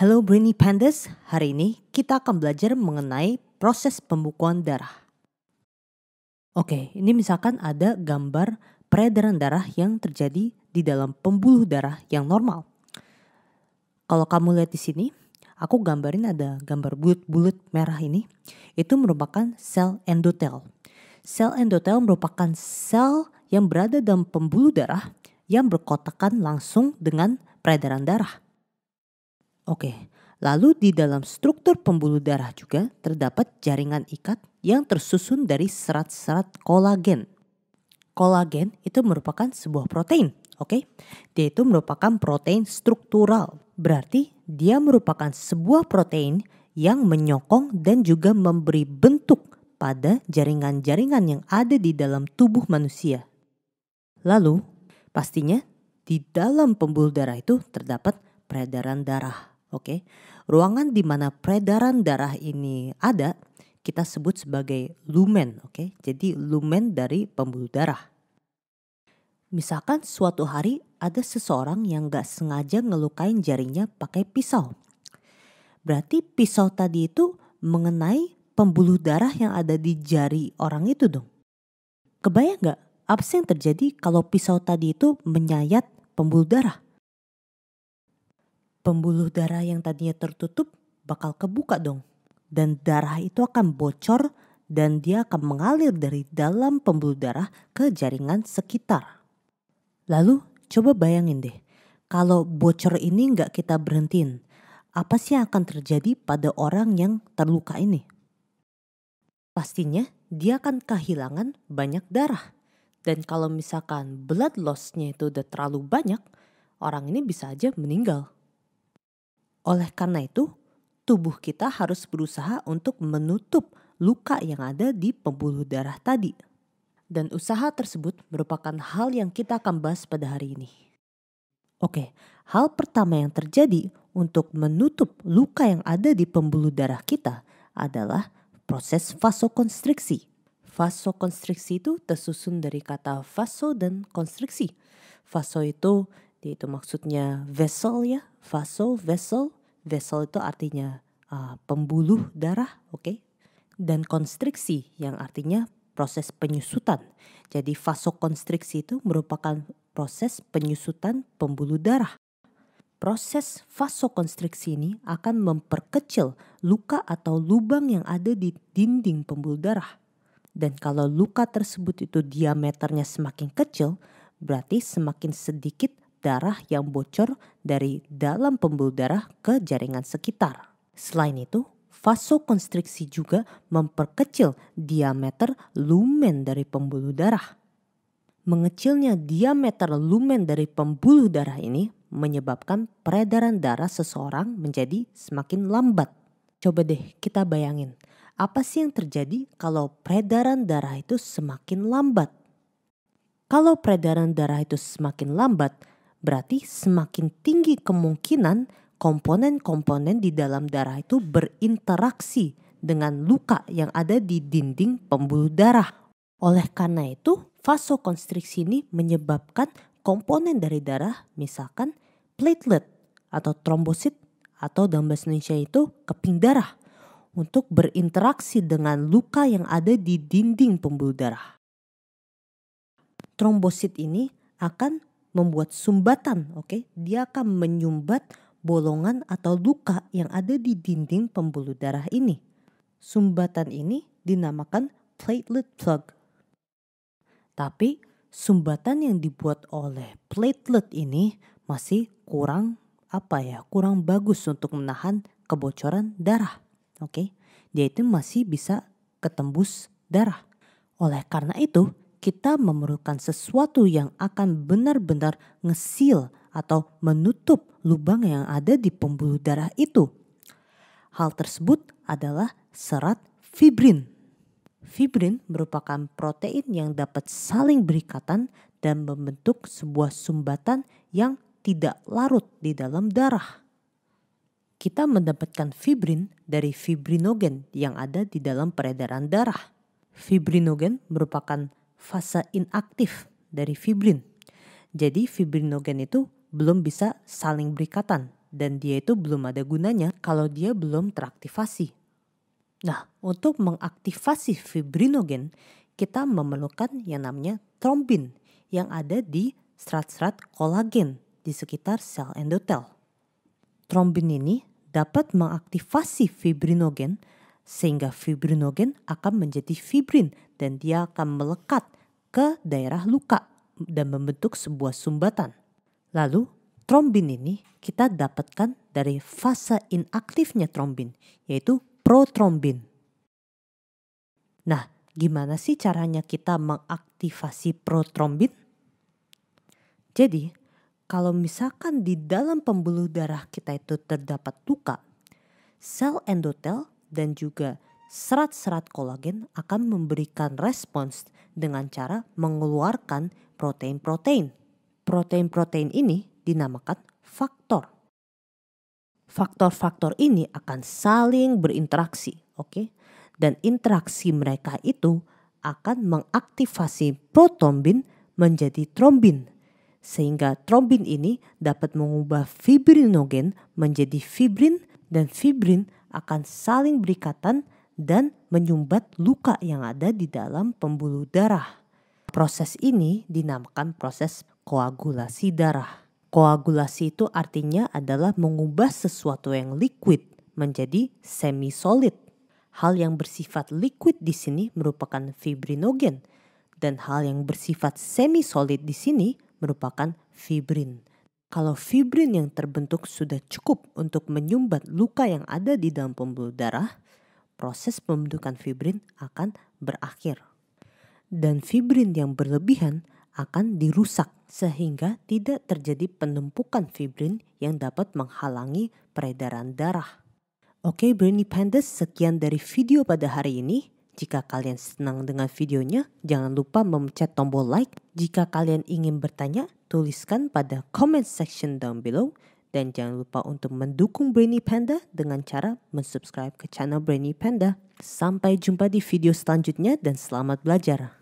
Halo Brainy Pandas, hari ini kita akan belajar mengenai proses pembukuan darah. Oke, ini misalkan ada gambar peredaran darah yang terjadi di dalam pembuluh darah yang normal. Kalau kamu lihat di sini, aku gambarin ada gambar bulut-bulut merah ini. Itu merupakan sel endotel. Sel endotel merupakan sel yang berada dalam pembuluh darah yang berkotakan langsung dengan peredaran darah. Oke, lalu di dalam struktur pembuluh darah juga terdapat jaringan ikat yang tersusun dari serat-serat kolagen. Kolagen itu merupakan sebuah protein, oke? Dia itu merupakan protein struktural, berarti dia merupakan sebuah protein yang menyokong dan juga memberi bentuk pada jaringan-jaringan yang ada di dalam tubuh manusia. Lalu, pastinya di dalam pembuluh darah itu terdapat peredaran darah. Oke, okay? ruangan di mana peredaran darah ini ada kita sebut sebagai lumen. Oke, okay? jadi lumen dari pembuluh darah. Misalkan suatu hari ada seseorang yang gak sengaja ngelukain jarinya pakai pisau. Berarti pisau tadi itu mengenai pembuluh darah yang ada di jari orang itu dong. Kebayang gak apa sih yang terjadi kalau pisau tadi itu menyayat pembuluh darah? pembuluh darah yang tadinya tertutup bakal kebuka dong. Dan darah itu akan bocor dan dia akan mengalir dari dalam pembuluh darah ke jaringan sekitar. Lalu coba bayangin deh, kalau bocor ini nggak kita berhentiin, apa sih yang akan terjadi pada orang yang terluka ini? Pastinya dia akan kehilangan banyak darah. Dan kalau misalkan blood loss-nya itu udah terlalu banyak, orang ini bisa aja meninggal. Oleh karena itu, tubuh kita harus berusaha untuk menutup luka yang ada di pembuluh darah tadi. Dan usaha tersebut merupakan hal yang kita akan bahas pada hari ini. Oke, hal pertama yang terjadi untuk menutup luka yang ada di pembuluh darah kita adalah proses vasokonstriksi. Vasokonstriksi itu tersusun dari kata vaso dan konstriksi. Vaso itu yaitu maksudnya vessel ya, vaso vessel vessel itu artinya uh, pembuluh darah oke okay? dan konstriksi yang artinya proses penyusutan jadi vasokonstriksi itu merupakan proses penyusutan pembuluh darah proses vasokonstriksi ini akan memperkecil luka atau lubang yang ada di dinding pembuluh darah. Dan kalau luka tersebut itu diameternya semakin kecil, berarti semakin sedikit darah yang bocor dari dalam pembuluh darah ke jaringan sekitar. Selain itu, vasokonstriksi juga memperkecil diameter lumen dari pembuluh darah. Mengecilnya diameter lumen dari pembuluh darah ini menyebabkan peredaran darah seseorang menjadi semakin lambat. Coba deh kita bayangin, apa sih yang terjadi kalau peredaran darah itu semakin lambat? Kalau peredaran darah itu semakin lambat, berarti semakin tinggi kemungkinan komponen-komponen di dalam darah itu berinteraksi dengan luka yang ada di dinding pembuluh darah. Oleh karena itu, vasokonstriksi ini menyebabkan komponen dari darah misalkan platelet atau trombosit atau dalam bahasa Indonesia itu keping darah untuk berinteraksi dengan luka yang ada di dinding pembuluh darah. Trombosit ini akan membuat sumbatan, oke? Okay? Dia akan menyumbat bolongan atau luka yang ada di dinding pembuluh darah ini. Sumbatan ini dinamakan platelet plug. Tapi sumbatan yang dibuat oleh platelet ini masih kurang apa ya? Kurang bagus untuk menahan kebocoran darah. Oke. Okay? Dia itu masih bisa ketembus darah. Oleh karena itu, kita memerlukan sesuatu yang akan benar-benar ngesil atau menutup lubang yang ada di pembuluh darah itu. Hal tersebut adalah serat fibrin. Fibrin merupakan protein yang dapat saling berikatan dan membentuk sebuah sumbatan yang tidak larut di dalam darah. Kita mendapatkan fibrin dari fibrinogen yang ada di dalam peredaran darah. Fibrinogen merupakan fase inaktif dari fibrin. Jadi fibrinogen itu belum bisa saling berikatan dan dia itu belum ada gunanya kalau dia belum teraktivasi. Nah, untuk mengaktifasi fibrinogen, kita memerlukan yang namanya trombin yang ada di serat-serat kolagen di sekitar sel endotel. Trombin ini dapat mengaktifasi fibrinogen sehingga fibrinogen akan menjadi fibrin dan dia akan melekat ke daerah luka dan membentuk sebuah sumbatan. Lalu trombin ini kita dapatkan dari fase inaktifnya trombin yaitu protrombin. Nah, gimana sih caranya kita mengaktifasi protrombin? Jadi, kalau misalkan di dalam pembuluh darah kita itu terdapat luka, sel endotel dan juga serat-serat kolagen akan memberikan respons dengan cara mengeluarkan protein-protein. Protein-protein ini dinamakan faktor. Faktor-faktor ini akan saling berinteraksi, oke? Okay? Dan interaksi mereka itu akan mengaktifasi protombin menjadi trombin sehingga trombin ini dapat mengubah fibrinogen menjadi fibrin dan fibrin akan saling berikatan dan menyumbat luka yang ada di dalam pembuluh darah. Proses ini dinamakan proses koagulasi darah. Koagulasi itu artinya adalah mengubah sesuatu yang liquid menjadi semi-solid. Hal yang bersifat liquid di sini merupakan fibrinogen dan hal yang bersifat semi-solid di sini merupakan fibrin. Kalau fibrin yang terbentuk sudah cukup untuk menyumbat luka yang ada di dalam pembuluh darah, proses pembentukan fibrin akan berakhir. Dan fibrin yang berlebihan akan dirusak sehingga tidak terjadi penumpukan fibrin yang dapat menghalangi peredaran darah. Oke Brainy Pandas, sekian dari video pada hari ini. Jika kalian senang dengan videonya, jangan lupa memencet tombol like. Jika kalian ingin bertanya, tuliskan pada comment section down below. Dan jangan lupa untuk mendukung Brainy Panda dengan cara mensubscribe ke channel Brainy Panda. Sampai jumpa di video selanjutnya dan selamat belajar.